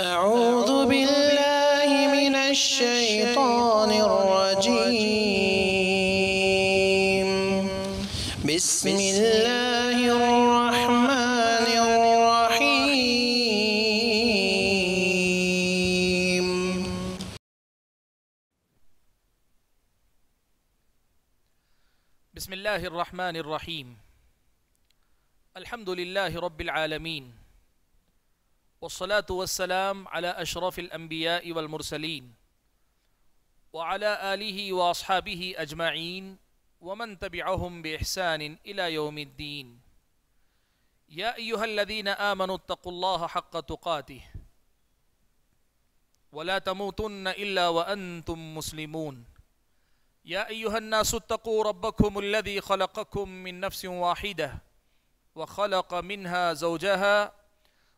أعوذ بالله من الشيطان الرجيم بسم الله الرحمن الرحيم بسم الله الرحمن الرحيم الحمد لله رب العالمين والصلاة والسلام على أشرف الأنبياء والمرسلين وعلى آله وأصحابه أجمعين ومن تبعهم بإحسان إلى يوم الدين يا أيها الذين آمنوا اتقوا الله حق تقاته ولا تموتن إلا وأنتم مسلمون يا أيها الناس اتقوا ربكم الذي خلقكم من نفس واحدة وخلق منها زوجها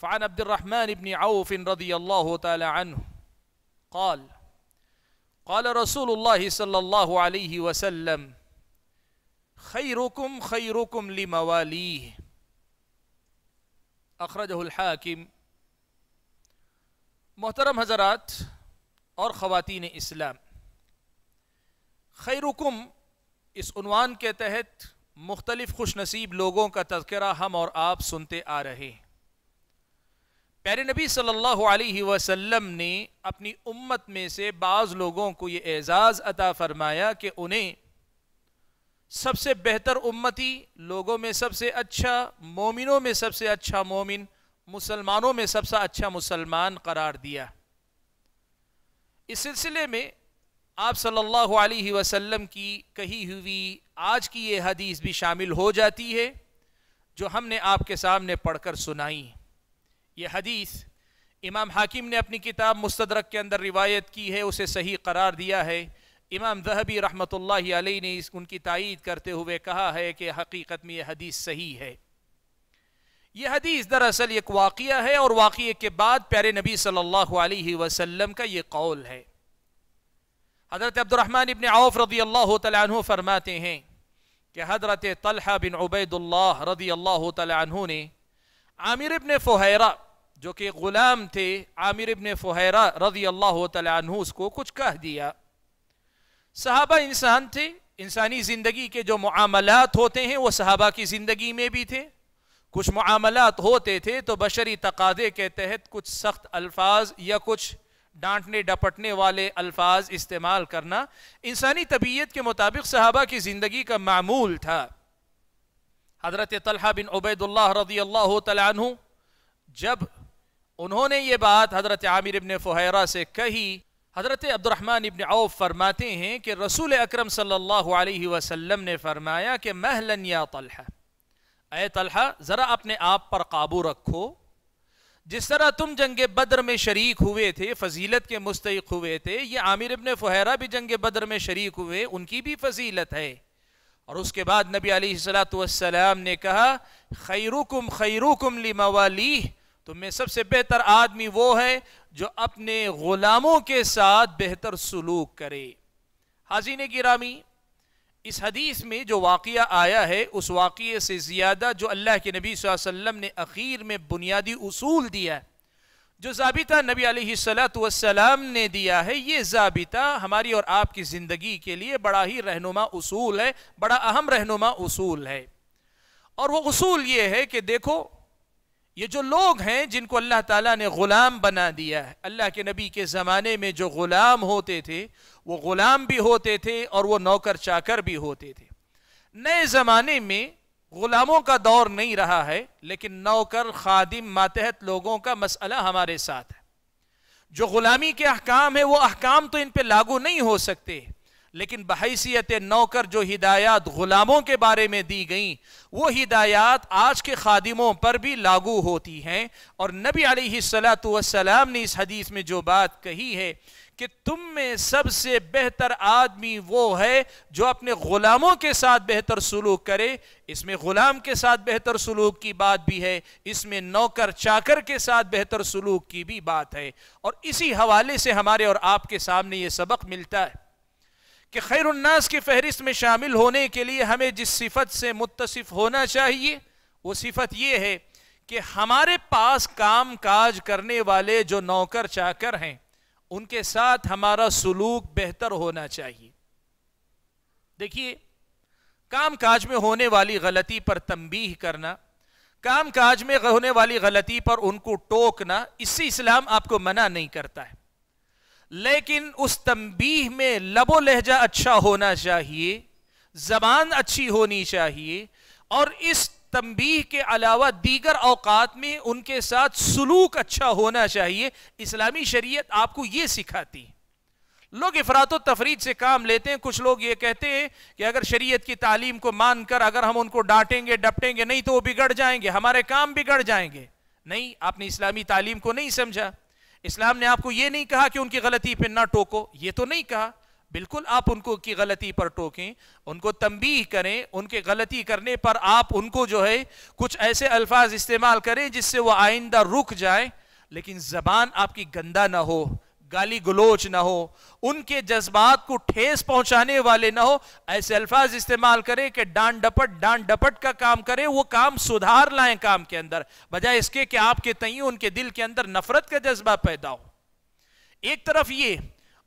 فعن عبد الرحمن بن عوف رضي الله تعالى عنه قال قال رسول الله صلى الله عليه وسلم خيركم خيركم لمواليه اخرجه الحاكم محترم حضرات اور خواتین اسلام खैरुकुम اس عنوان کے تحت مختلف خوش نصیب لوگوں کا تذکرہ ہم اور آپ سنتے آ رہے ہیں प्यारे नबी सल्लल्लाहु अलैहि वसल्लम ने अपनी उम्मत में से बाज़ लोगों को ये एज़ाज़ अता फरमाया कि उन्हें सबसे बेहतर उम्मती लोगों में सबसे अच्छा मोमिनों में सबसे अच्छा मोमिन मुसलमानों में सबसे अच्छा मुसलमान करार दिया इस सिलसिले में आप सल्लल्लाहु अलैहि वसल्लम की कही हुई आज की ये हदीस भी शामिल हो जाती है जो हमने आपके सामने पढ़कर सुनाई ये हदीस इमाम हाकिम ने अपनी किताब मुस्तरक के अंदर रिवायत की है उसे सही करार दिया है इमाम जहबी रहमत आलही ने इस उनकी तइद करते हुए कहा है कि हकीकत में यह हदीस सही है यह हदीस दरअसल एक वाक़ है और वाक़े के बाद प्यारे नबी सल्लल्लाहु अलैहि वसल्लम का ये कौल है हज़रत अब्दुलरहमान इबन आउफ रदी अल्लाह तु फरमाते हैं कि हज़रत तलहा बिन उबैदुल्ला रदी अल्लाह तु ने आमिर इब्ने फ़ुहरा जो कि ग़ुलाम थे आमिर इब्ने फ़ुहरा रजी अल्लाह तु उसको कुछ कह दिया सहाबा इंसान थे इंसानी ज़िंदगी के जो मामलात होते हैं वो सहाबा की ज़िंदगी में भी थे कुछ मामलात होते थे तो बशरी तकादे के तहत कुछ सख्त अल्फाज या कुछ डांटने डपटने वाले अल्फाज इस्तेमाल करना इंसानी तबीयत के मुताबिक सहाबा की ज़िंदगी का मामूल था हज़रत तलहा बिन उबैदुल्ला रदी अल्लाह तु जब उन्होंने ये बात हज़रत आमिर इबन फ़ुहरा से कही हज़रत अब्दुलरहमान इबन आउफ फरमाते हैं कि रसूल अक्रम सल्लल्लाहु ने फरमाया कि महलन या तलहा अय तलहा ज़रा अपने आप पर काबू रखो जिस तरह तुम जंग बद्र में शरीक हुए थे फजीलत के मुस्तक हुए थे ये आमिर इबन फ़ुहरा भी जंग बद्र में शरीक हुए उनकी भी फजीलत है और उसके बाद नबी अली सलाम ने कहा खैरुकुम खैरुकुम ली मवाली तो मैं सबसे बेहतर आदमी वो है जो अपने ग़ुलामों के साथ बेहतर सलूक करे हाजिन गिरामी इस हदीस में जो वाक़ आया है उस वाक़े से ज़्यादा जो अल्लाह के नबी वसम ने अखीर में बुनियादी उसूल दिया है जो जाबिता नबी अलैहिस्सलाम ने दिया है ये जाबिता हमारी और आपकी ज़िंदगी के लिए बड़ा ही रहनुमा उसूल है बड़ा अहम रहनुमा उसूल है और वो उसूल ये है कि देखो ये जो लोग हैं जिनको अल्लाह ताला ने ग़ुलाम बना दिया है अल्लाह के नबी के ज़माने में जो ग़ुलाम होते थे वो ग़ुलाम भी होते थे और वो नौकर चाकर भी होते थे नए ज़माने में गुलामों का दौर नहीं रहा है लेकिन नौकर खादिम मातहत लोगों का मसला हमारे साथ है जो गुलामी के अहकाम है वो अहकाम तो इन पर लागू नहीं हो सकते लेकिन बहसीत नौकर जो हिदायत गुलामों के बारे में दी गई वो हिदायत आज के खादिमों पर भी लागू होती हैं और नबी आलतम ने इस हदीस में जो बात कही है कि तुम में सबसे बेहतर आदमी वो है जो अपने ग़ुलामों के साथ बेहतर सलूक करे इसमें ग़ुलाम के साथ बेहतर सलूक की बात भी है इसमें नौकर चाकर के साथ बेहतर सलूक की भी बात है और इसी हवाले से हमारे और आपके सामने ये सबक मिलता है कि खैरनास की फहरिस्त में शामिल होने के लिए हमें जिस सिफत से मुतसिफ होना चाहिए वो सिफत ये है कि हमारे पास काम काज करने वाले जो नौकर चाकर हैं उनके साथ हमारा सलूक बेहतर होना चाहिए देखिए काम काज में होने वाली गलती पर तंबीह करना काम काज में होने वाली गलती पर उनको टोकना इससे इस्लाम आपको मना नहीं करता है लेकिन उस तंबीह में लबो लहजा अच्छा होना चाहिए जबान अच्छी होनी चाहिए और इस तंबीह के अलावा दीगर अवकात में उनके साथ सलूक अच्छा होना चाहिए इस्लामी शरीयत आपको ये सिखाती है लोग अफरात तफरीद से काम लेते हैं कुछ लोग ये कहते हैं कि अगर शरीयत की तालीम को मानकर अगर हम उनको डांटेंगे डपटेंगे नहीं तो वो बिगड़ जाएंगे हमारे काम बिगड़ जाएंगे नहीं आपने इस्लामी तालीम को नहीं समझा इस्लाम ने आपको यह नहीं कहा कि उनकी गलती पर ना टोको ये तो नहीं कहा बिल्कुल आप उनको की गलती पर टोकें उनको तंबी करें उनके गलती करने पर आप उनको जो है कुछ ऐसे अल्फाज इस्तेमाल करें जिससे वह आइंदा रुक जाए लेकिन ज़बान आपकी गंदा ना हो गाली गलोच ना हो उनके जज्बात को ठेस पहुंचाने वाले ना हो ऐसे अल्फाज इस्तेमाल करें कि डांड डपट डांड डपट का काम करें वो काम सुधार लाएं काम के अंदर बजाय इसके कि आपके तय उनके दिल के अंदर नफरत का जज्बा पैदा हो एक तरफ ये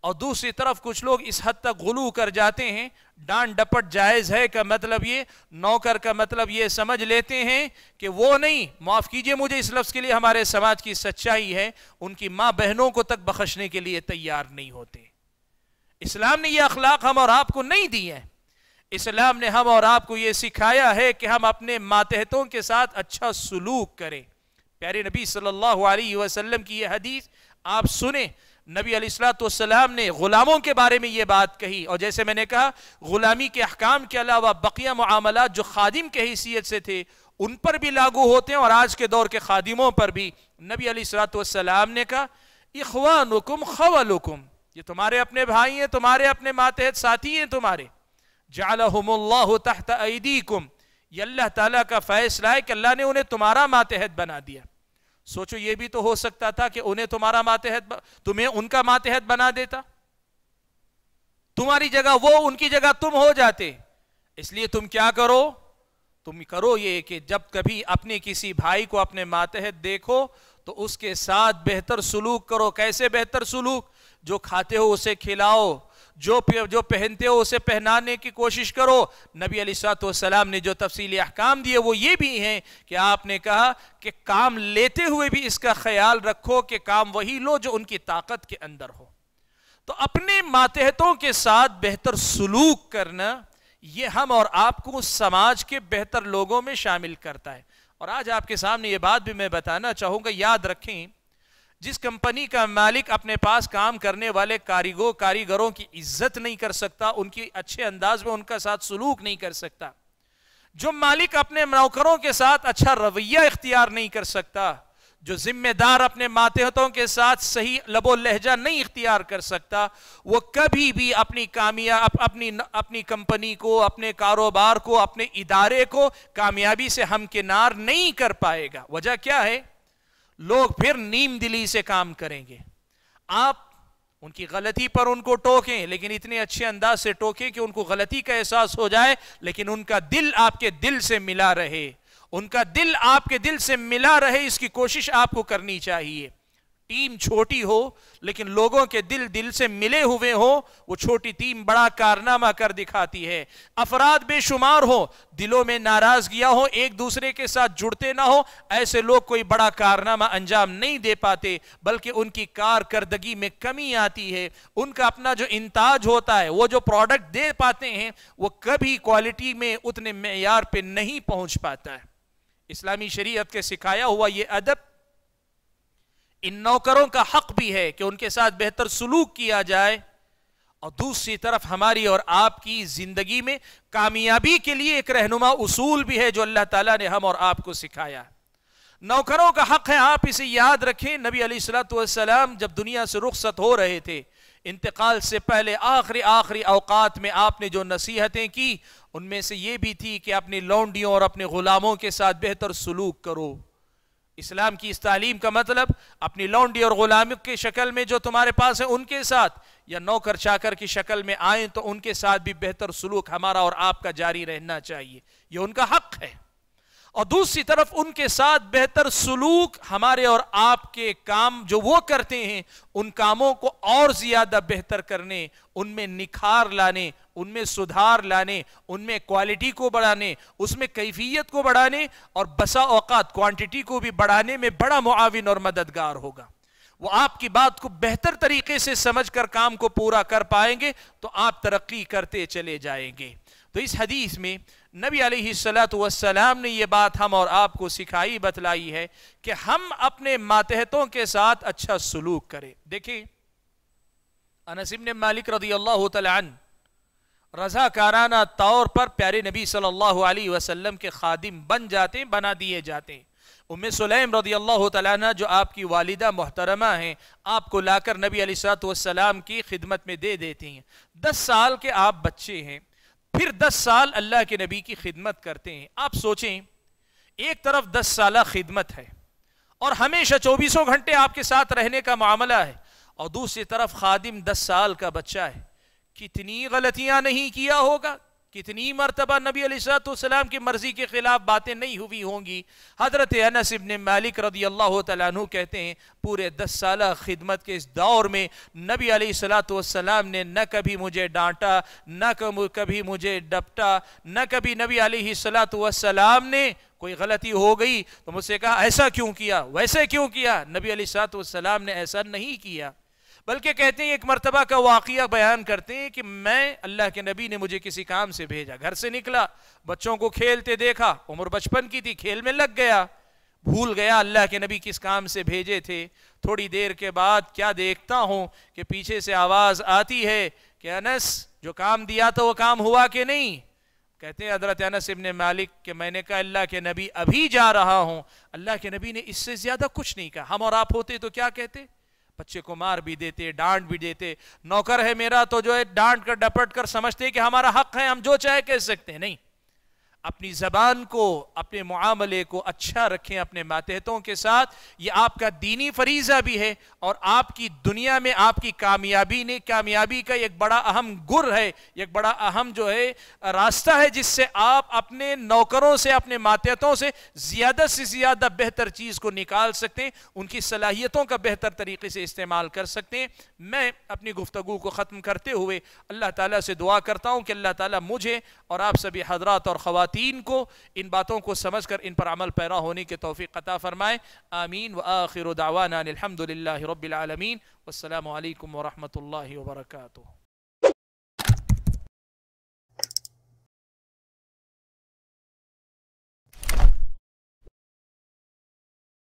और दूसरी तरफ कुछ लोग इस हद तक गुलू कर जाते हैं डांड डपट जायज़ है का मतलब ये नौकर का मतलब ये समझ लेते हैं कि वो नहीं माफ़ कीजिए मुझे इस लफ्ज़ के लिए हमारे समाज की सच्चाई है उनकी माँ बहनों को तक बख्शने के लिए तैयार नहीं होते इस्लाम ने यह अखलाक हम और आपको नहीं दी है इस्लाम ने हम और आपको ये सिखाया है कि हम अपने मातहतों के साथ अच्छा सलूक करें प्यारे नबी सल्लल्लाहु अलैहि वसल्लम की यह हदीस आप सुने नबी अलैहिस्सलाम ने ग़ुलामों के बारे में ये बात कही और जैसे मैंने कहा ग़ुलामी के अहकाम के अलावा बकिया मामला जो खादिम के हैसियत से थे उन पर भी लागू होते हैं और आज के दौर के खादिमों पर भी नबी अलैहिस्सलाम ने कहा इखवानुकुम हुकुम ये तुम्हारे अपने भाई हैं तुम्हारे अपने मातहत साथी हैं तुम्हारे जालहमुल्लाह तहत कुम ये अल्लाह तला का फ़ैसला है कि अल्लाह ने उन्हें तुम्हारा मातहत बना दिया सोचो ये भी तो हो सकता था कि उन्हें तुम्हारा मातहत तुम्हें उनका मातहत बना देता तुम्हारी जगह वो उनकी जगह तुम हो जाते इसलिए तुम क्या करो तुम करो ये कि जब कभी अपने किसी भाई को अपने मातहत देखो तो उसके साथ बेहतर सुलूक करो कैसे बेहतर सुलूक जो खाते हो उसे खिलाओ जो जो पहनते हो उसे पहनाने की कोशिश करो नबी अलीसलाम ने जो तफसीली अहकाम दिए वो ये भी हैं कि आपने कहा कि काम लेते हुए भी इसका ख्याल रखो कि काम वही लो जो उनकी ताकत के अंदर हो तो अपने मातहतों के साथ बेहतर सलूक करना ये हम और आपको समाज के बेहतर लोगों में शामिल करता है और आज आपके सामने ये बात भी मैं बताना चाहूँगा याद रखें जिस कंपनी का मालिक अपने पास काम करने वाले कारीगो कारीगरों की इज्जत नहीं कर सकता उनकी अच्छे अंदाज में उनका साथ सलूक नहीं कर सकता जो मालिक अपने नौकरों के साथ अच्छा रवैया इख्तियार नहीं कर सकता जो जिम्मेदार अपने मातहतों के साथ सही लबो लहजा नहीं इख्तियार कर सकता वो कभी भी अपनी कामयाब अप, अपनी अपनी कंपनी को अपने कारोबार को अपने इदारे को कामयाबी से हमकिनार नहीं कर पाएगा वजह क्या है लोग फिर नीम दिली से काम करेंगे आप उनकी गलती पर उनको टोकें लेकिन इतने अच्छे अंदाज से टोकें कि उनको गलती का एहसास हो जाए लेकिन उनका दिल आपके दिल से मिला रहे उनका दिल आपके दिल से मिला रहे इसकी कोशिश आपको करनी चाहिए टीम छोटी हो लेकिन लोगों के दिल दिल से मिले हुए हो वो छोटी टीम बड़ा कारनामा कर दिखाती है अफराद बेशुमार हो दिलों में नाराजगियां हो एक दूसरे के साथ जुड़ते ना हो ऐसे लोग कोई बड़ा कारनामा अंजाम नहीं दे पाते बल्कि उनकी कारकर्दगी में कमी आती है उनका अपना जो इंताज होता है वो जो प्रोडक्ट दे पाते हैं वो कभी क्वालिटी में उतने मैार पर नहीं पहुंच पाता है इस्लामी शरीयत के सिखाया हुआ ये अदब इन नौकरों का हक भी है कि उनके साथ बेहतर सलूक किया जाए और दूसरी तरफ हमारी और आपकी ज़िंदगी में कामयाबी के लिए एक रहनुमा उसूल भी है जो अल्लाह ताला ने हम और आपको सिखाया नौकरों का हक है आप इसे याद रखें नबी अलीसलाम जब दुनिया से रुखसत हो रहे थे इंतकाल से पहले आखिरी आखिरी अवकात में आपने जो नसीहतें की उनमें से ये भी थी कि अपने लौंडियों और अपने ग़ुलामों के साथ बेहतर सलूक करो इस्लाम की इस तालीम का मतलब अपनी लौंडी और गुलाम की शक्ल में जो तुम्हारे पास है उनके साथ या नौकर चाकर की शक्ल में आए तो उनके साथ भी बेहतर सलूक हमारा और आपका जारी रहना चाहिए यह उनका हक है और दूसरी तरफ उनके साथ बेहतर सलूक हमारे और आपके काम जो वो करते हैं उन कामों को और ज्यादा बेहतर करने उनमें निखार लाने उनमें सुधार लाने उनमें क्वालिटी को बढ़ाने उसमें कैफियत को बढ़ाने और बसा औकात क्वांटिटी को भी बढ़ाने में बड़ा मुआविन और मददगार होगा वो आपकी बात को बेहतर तरीके से समझकर काम को पूरा कर पाएंगे तो आप तरक्की करते चले जाएंगे तो इस हदीस में नबी वसलाम ने यह बात हम और आपको सिखाई बतलाई है कि हम अपने मातहतों के साथ अच्छा सलूक करें देखिए अनसिम ने मालिक रदी अल्लाह तन रजाकाराना तौर पर प्यारे नबी सल्लल्लाहु अलैहि वसल्लम के खादिम बन जाते हैं बना दिए जाते हैं उम सुलैम रदी अल्लाह तला जो आपकी वालिदा मोहतरमा हैं आपको लाकर नबी वसलाम की खिदमत में दे देती हैं दस साल के आप बच्चे हैं फिर दस साल अल्लाह के नबी की खिदमत करते हैं आप सोचें एक तरफ दस साल खिदमत है और हमेशा चौबीसों घंटे आपके साथ रहने का मामला है और दूसरी तरफ खादिम दस साल का बच्चा है कितनी गलतियां नहीं किया होगा कितनी मरतबा नबी अलीसलाम की मर्ज़ी के ख़िलाफ़ बातें नहीं हुई होंगी हज़रत अनस इबन मालिक रदी अल्लाह तु कहते हैं पूरे दस साल खिदमत के इस दौर में नबी अलीसलाम ने न कभी मुझे डांटा न कभी मुझे डपटा न कभी नबी सलाम ने कोई गलती हो गई तो मुझसे कहा ऐसा क्यों किया वैसे क्यों किया नबी अलीसलाम ने ऐसा नहीं किया बल्कि कहते हैं एक मरतबा का वाकया बयान करते हैं कि मैं अल्लाह के नबी ने मुझे किसी काम से भेजा घर से निकला बच्चों को खेलते देखा उम्र बचपन की थी खेल में लग गया भूल गया अल्लाह के नबी किस काम से भेजे थे थोड़ी देर के बाद क्या देखता हूं कि पीछे से आवाज़ आती है कि अनस जो काम दिया था वो काम हुआ कि नहीं कहते हैं हजरत अनस इबन मालिक के मैंने कहा अल्लाह के नबी अभी जा रहा हूँ अल्लाह के नबी ने इससे ज़्यादा कुछ नहीं कहा हम और आप होते तो क्या कहते बच्चे को मार भी देते डांट भी देते नौकर है मेरा तो जो है डांट कर डपट कर समझते कि हमारा हक है हम जो चाहे कह सकते हैं नहीं अपनी ज़बान को अपने मामले को अच्छा रखें अपने मातहतों के साथ ये आपका दीनी फरीज़ा भी है और आपकी दुनिया में आपकी कामयाबी ने कामयाबी का एक बड़ा अहम गुर है एक बड़ा अहम जो है रास्ता है जिससे आप अपने नौकरों से अपने मातहतों से ज़्यादा से ज़्यादा बेहतर चीज़ को निकाल सकते हैं उनकी सलाहियतों का बेहतर तरीके से इस्तेमाल कर सकते हैं मैं अपनी गुफ्तु को ख़त्म करते हुए अल्लाह ताली से दुआ करता हूँ कि अल्लाह ताली मुझे और आप सभी हजरात और ख़वात ख़वातीन को इन बातों को समझ कर इन पर अमल पैरा होने के तोफ़ी कता फ़रमाएँ आमीन व आखिर दावाना अलहमदिल्ला रबालमीन वालकम वरहमल वर्का